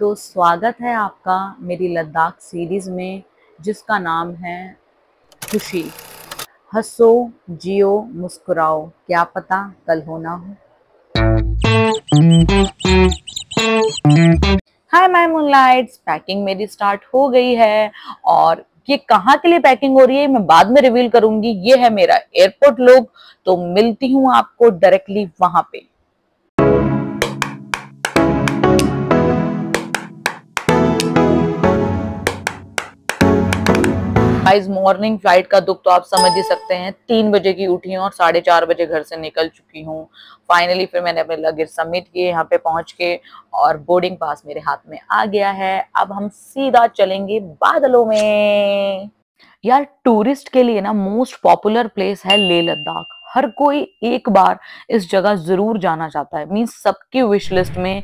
तो स्वागत है आपका मेरी लद्दाख सीरीज़ में जिसका नाम है खुशी हसो जियो मुस्कुराओ क्या पता कल होना हो हाय माय मूनलाइट्स पैकिंग मेरी स्टार्ट हो गई है और ये कहाँ के लिए पैकिंग हो रही है मैं बाद में रिवील करूंगी ये है मेरा एयरपोर्ट लोग तो मिलती हूँ आपको डायरेक्टली वहां पे गाइस मॉर्निंग फ्लाइट का दुख तो आप समझ ही सकते हैं तीन बजे की उठी हूँ और साढ़े चार बजे घर से निकल चुकी हूँ फाइनली फिर मैंने अपने लगेज सबमिट किए यहाँ पे पहुँच के और बोर्डिंग पास मेरे हाथ में आ गया है अब हम सीधा चलेंगे बादलों में यार टूरिस्ट के लिए ना मोस्ट पॉपुलर प्लेस है ले लद्दाख हर कोई एक बार इस जगह जरूर जाना चाहता है मीन्स सबकी विश लिस्ट में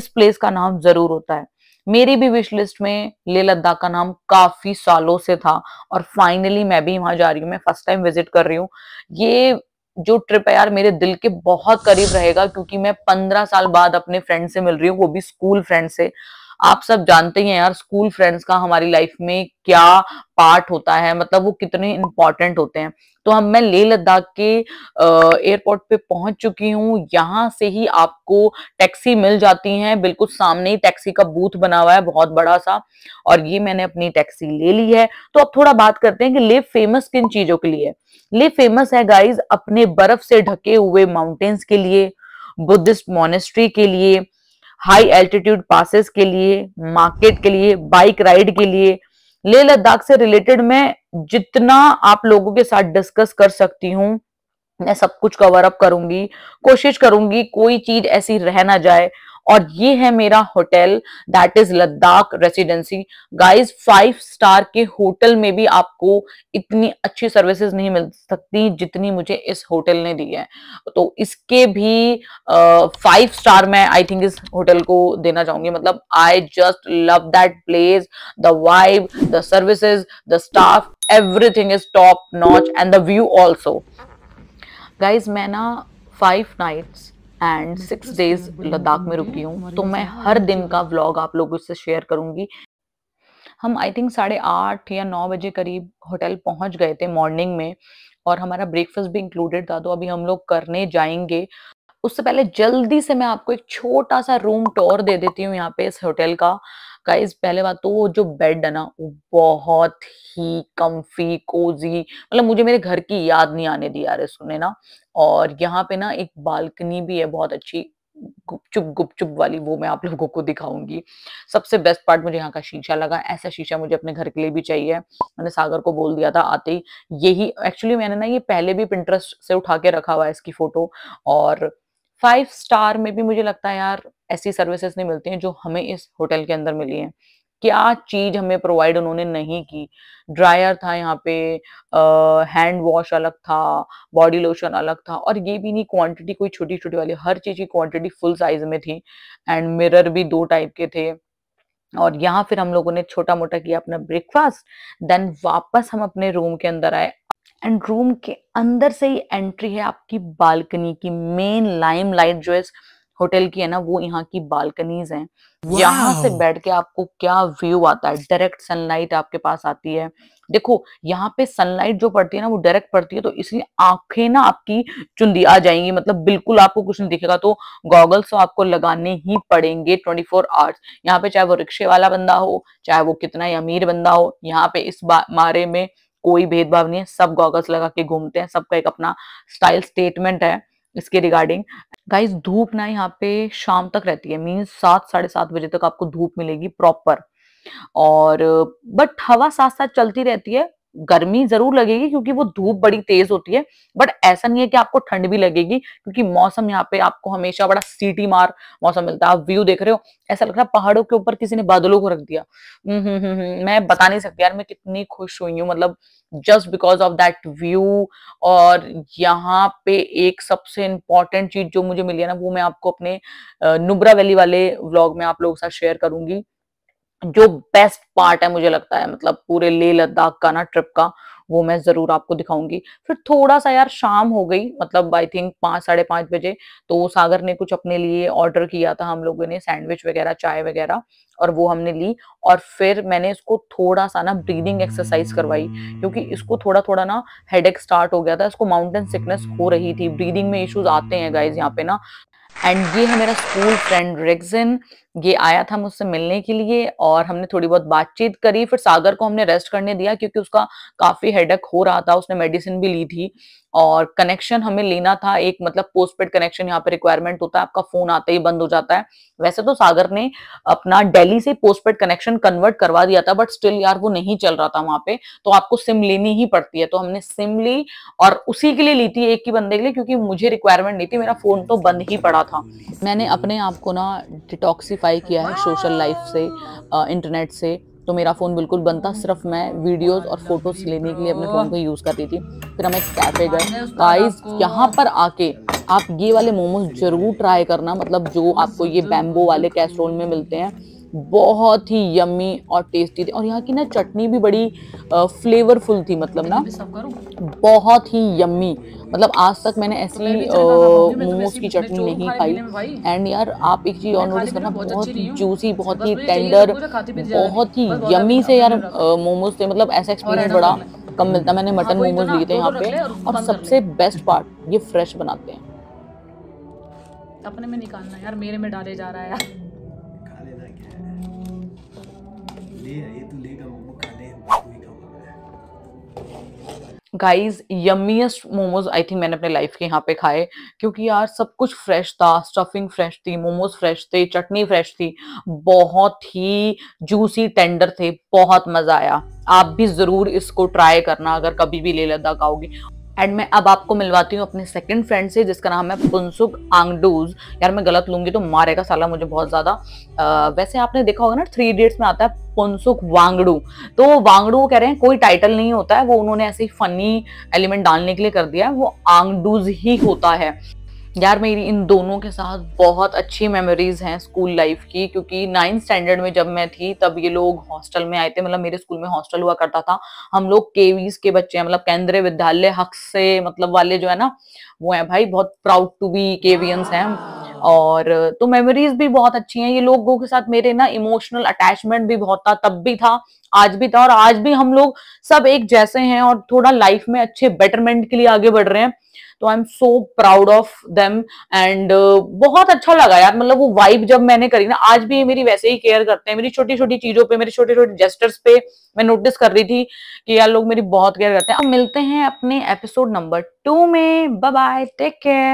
इस प्लेस का नाम जरूर होता है मेरी भी विश लिस्ट में लेह लद्दाख का नाम काफी सालों से था और फाइनली मैं भी वहां जा रही हूँ मैं फर्स्ट टाइम विजिट कर रही हूँ ये जो ट्रिप है यार मेरे दिल के बहुत करीब रहेगा क्योंकि मैं पंद्रह साल बाद अपने फ्रेंड से मिल रही हूँ वो भी स्कूल फ्रेंड से आप सब जानते हैं यार स्कूल फ्रेंड्स का हमारी लाइफ में क्या पार्ट होता है मतलब वो कितने इंपॉर्टेंट होते हैं तो हम मैं लेह लद्दाख के एयरपोर्ट पे पहुंच चुकी हूँ यहाँ से ही आपको टैक्सी मिल जाती है बिल्कुल सामने ही टैक्सी का बूथ बना हुआ है बहुत बड़ा सा और ये मैंने अपनी टैक्सी ले ली है तो अब थोड़ा बात करते हैं कि ले फेमस किन चीजों के लिए ले फेमस है गाइज अपने बर्फ से ढके हुए माउंटेन्स के लिए बुद्धिस्ट मोनेस्ट्री के लिए हाई एल्टीट्यूड पासिस के लिए मार्केट के लिए बाइक राइड के लिए लेह लद्दाख से रिलेटेड मैं जितना आप लोगों के साथ डिस्कस कर सकती हूँ मैं सब कुछ कवर अप करूंगी कोशिश करूंगी कोई चीज ऐसी रह ना जाए और ये है मेरा hotel that is Ladakh residency guys five star के होटल में भी आपको इतनी अच्छी सर्विसेज नहीं मिल सकती जितनी मुझे इस होटल ने दी है तो इसके भी फाइव uh, स्टार मैं आई थिंक इस होटल को देना चाहूंगी मतलब I just love that place the vibe the services the staff everything is top notch and the view also guys मैं ना five nights and six days Ladakh में रुकी हूँ तो मैं हर दिन का व्लॉग आप लोगों से शेयर करूँगी हम आई थिंक साढ़े आठ या नौ बजे करीब होटल पहुँच गए थे मॉर्निंग में और हमारा ब्रेकफास्ट भी इंक्लूडेड था तो अभी हम लोग करने जाएंगे उससे पहले जल्दी से मैं आपको एक छोटा सा रूम टूर दे देती हूँ यहाँ पे इस होटल का गाइस पहले बात तो वो जो बेड है ना वो बहुत ही कम्फी कोजी मतलब मुझे मेरे घर की याद नहीं आने दी यार सुने ना और यहाँ पे ना एक बालकनी भी है बहुत अच्छी गुपचुप गुपचुप वाली वो मैं आप लोगों को दिखाऊंगी सबसे बेस्ट पार्ट मुझे यहाँ का शीशा लगा ऐसा शीशा मुझे अपने घर के लिए भी चाहिए मैंने सागर को बोल दिया था आते ही यही एक्चुअली मैंने ना ये पहले भी पिंटरेस्ट से उठा के रखा हुआ है इसकी फोटो और फाइव स्टार में भी मुझे लगता है यार ऐसी सर्विसेज नहीं मिलती हैं जो हमें इस होटल के अंदर मिली है क्या चीज हमें प्रोवाइड उन्होंने नहीं की ड्रायर था यहाँ पे हैंड वॉश अलग था बॉडी लोशन अलग था और ये भी नहीं क्वांटिटी कोई छोटी छोटी वाली हर चीज की क्वांटिटी फुल साइज में थी एंड मिरर भी दो टाइप के थे और यहाँ फिर हम लोगों ने छोटा मोटा किया अपना ब्रेकफास्ट देन वापस हम अपने रूम के अंदर आए एंड रूम के अंदर से ही एंट्री है आपकी बालकनी की मेन लाइम लाइट जो इस होटल की है ना वो यहाँ की बालकनीज हैं wow. यहाँ से बैठ के आपको क्या व्यू आता है डायरेक्ट सनलाइट आपके पास आती है देखो यहाँ पे सनलाइट जो पड़ती है ना वो डायरेक्ट पड़ती है तो इसलिए आंखें ना आपकी चुंदी आ जाएंगी मतलब बिल्कुल आपको कुछ नहीं दिखेगा तो गॉगल्स तो आपको लगाने ही पड़ेंगे 24 फोर आवर्स यहाँ पे चाहे वो रिक्शे वाला बंदा हो चाहे वो कितना ही अमीर बंदा हो यहाँ पे इस बारे में कोई भेदभाव नहीं है सब गॉगल्स लगा के घूमते हैं सबका एक अपना स्टाइल स्टेटमेंट है इसके रिगार्डिंग गाइस धूप ना यहाँ पे शाम तक रहती है मीन्स सात साढ़े सात बजे तक आपको धूप मिलेगी प्रॉपर और बट हवा साथ साथ चलती रहती है गर्मी जरूर लगेगी क्योंकि वो धूप बड़ी तेज होती है बट ऐसा नहीं है कि आपको ठंड भी लगेगी क्योंकि मौसम यहाँ पे आपको हमेशा बड़ा सीटी मार मौसम मिलता है आप व्यू देख रहे हो ऐसा लग रहा है पहाड़ों के ऊपर किसी ने बादलों को रख दिया हम्म, हम्म, हम्म, मैं बता नहीं सकती यार मैं कितनी खुश हुई हूँ मतलब just because of that view और यहाँ पे एक सबसे इंपॉर्टेंट चीज जो मुझे मिली है ना वो मैं आपको अपने नुब्रा वैली वाले व्लॉग में आप लोगों के साथ शेयर करूंगी जो बेस्ट पार्ट है मुझे लगता है मतलब पूरे लेह लद्दाख का ना ट्रिप का वो मैं जरूर आपको दिखाऊंगी फिर थोड़ा सा यार शाम हो गई मतलब आई थिंक पांच साढ़े पांच बजे तो सागर ने कुछ अपने लिए ऑर्डर किया था हम लोगों ने सैंडविच वगैरह चाय वगैरह और वो हमने ली और फिर मैंने इसको थोड़ा सा ना ब्रीदिंग एक्सरसाइज करवाई क्योंकि इसको थोड़ा थोड़ा ना हेडेक स्टार्ट हो गया था इसको माउंटेन सिकनेस हो रही थी ब्रीदिंग में इश्यूज आते हैं गाइज यहाँ पे ना एंड ये है मेरा स्कूल फ्रेंड रेग्जिन ये आया था मुझसे मिलने के लिए और हमने थोड़ी बहुत बातचीत करी फिर सागर को हमने रेस्ट करने दिया क्योंकि उसका काफी हेडक हो रहा था उसने मेडिसिन भी ली थी और कनेक्शन हमें लेना था एक मतलब पोस्टपेड कनेक्शन यहाँ पे रिक्वायरमेंट होता है आपका फोन आते ही बंद हो जाता है वैसे तो सागर ने अपना दिल्ली से पोस्टपेड कनेक्शन कन्वर्ट करवा दिया था बट स्टिल यार वो नहीं चल रहा था वहां पे तो आपको सिम लेनी ही पड़ती है तो हमने सिम ली और उसी के लिए ली थी एक ही बंदे के लिए क्योंकि मुझे रिक्वायरमेंट नहीं थी मेरा फोन तो बंद ही पड़ा था मैंने अपने आप को ना डिटॉक्सीफाई किया है सोशल लाइफ से इंटरनेट से तो मेरा फ़ोन बिल्कुल बंद था हम्म। सिर्फ मैं वीडियोस और फोटोज़ लेने के लिए अपने फ़ोन को यूज़ करती थी फिर हम एक कैफ़े गए गाइस यहाँ पर आके आप ये वाले मोमोज ज़रूर ट्राई करना मतलब जो आपको ये बैम्बो वाले कैसरोल में मिलते हैं बहुत ही यम्मी और टेस्टी थी और यहाँ की ना चटनी भी बड़ी फ्लेवरफुल थी मतलब ना बहुत ही यम्मी मतलब आज तक मैंने तो ऐसी मोमोज की चटनी नहीं खाई एंड यार आप एक चीज़ और नोटिस करना बहुत ही जूसी तो बहुत ही टेंडर बहुत ही यम्मी अच्छा से यार मोमोज थे मतलब ऐसा एक्सपीरियंस बड़ा कम मिलता मैंने मटन हाँ, तो मोमोज लिए थे यहाँ पे और सबसे बेस्ट पार्ट ये फ्रेश बनाते हैं अपने में निकालना यार मेरे में डाले जा रहा है यार guys yummiest momos I think मैंने अपने लाइफ के यहाँ पे खाए क्योंकि यार सब कुछ फ्रेश था स्टफिंग फ्रेश थी मोमोज फ्रेश थे चटनी फ्रेश थी बहुत ही जूसी टेंडर थे बहुत मज़ा आया आप भी ज़रूर इसको ट्राई करना अगर कभी भी ले लद्दाख आओगे एंड मैं अब आपको मिलवाती हूँ अपने सेकंड फ्रेंड से जिसका नाम है पुनसुक आंगडूज यार मैं गलत लूंगी तो मारेगा साला मुझे बहुत ज़्यादा वैसे आपने देखा होगा ना थ्री इडियट्स में आता है पुनसुक वांगडू तो वांगडू कह रहे हैं कोई टाइटल नहीं होता है वो उन्होंने ऐसे ही फनी एलिमेंट डालने के लिए कर दिया है वो आंगडूज ही होता है यार मेरी इन दोनों के साथ बहुत अच्छी मेमोरीज हैं स्कूल लाइफ की क्योंकि नाइन्थ स्टैंडर्ड में जब मैं थी तब ये लोग हॉस्टल में आए थे मतलब मेरे स्कूल में हॉस्टल हुआ करता था हम लोग केवीज के बच्चे हैं मतलब केंद्रीय विद्यालय हक से मतलब वाले जो है ना वो है भाई बहुत प्राउड टू बी केवियंस हैं और तो मेमोरीज भी बहुत अच्छी हैं ये लोगों के साथ मेरे ना इमोशनल अटैचमेंट भी बहुत था तब भी था आज भी था और आज भी हम लोग सब एक जैसे हैं और थोड़ा लाइफ में अच्छे बेटरमेंट के लिए आगे बढ़ रहे हैं तो I am so proud of them and बहुत अच्छा लगा यार मतलब वो वाइब जब मैंने करी ना आज भी मेरी वैसे ही केयर करते हैं मेरी छोटी छोटी चीजों पे मेरे छोटे छोटे जेस्टर्स पे मैं नोटिस कर रही थी कि यार लोग मेरी बहुत केयर करते हैं अब मिलते हैं अपने एपिसोड नंबर टू में बाय बाय टेक केयर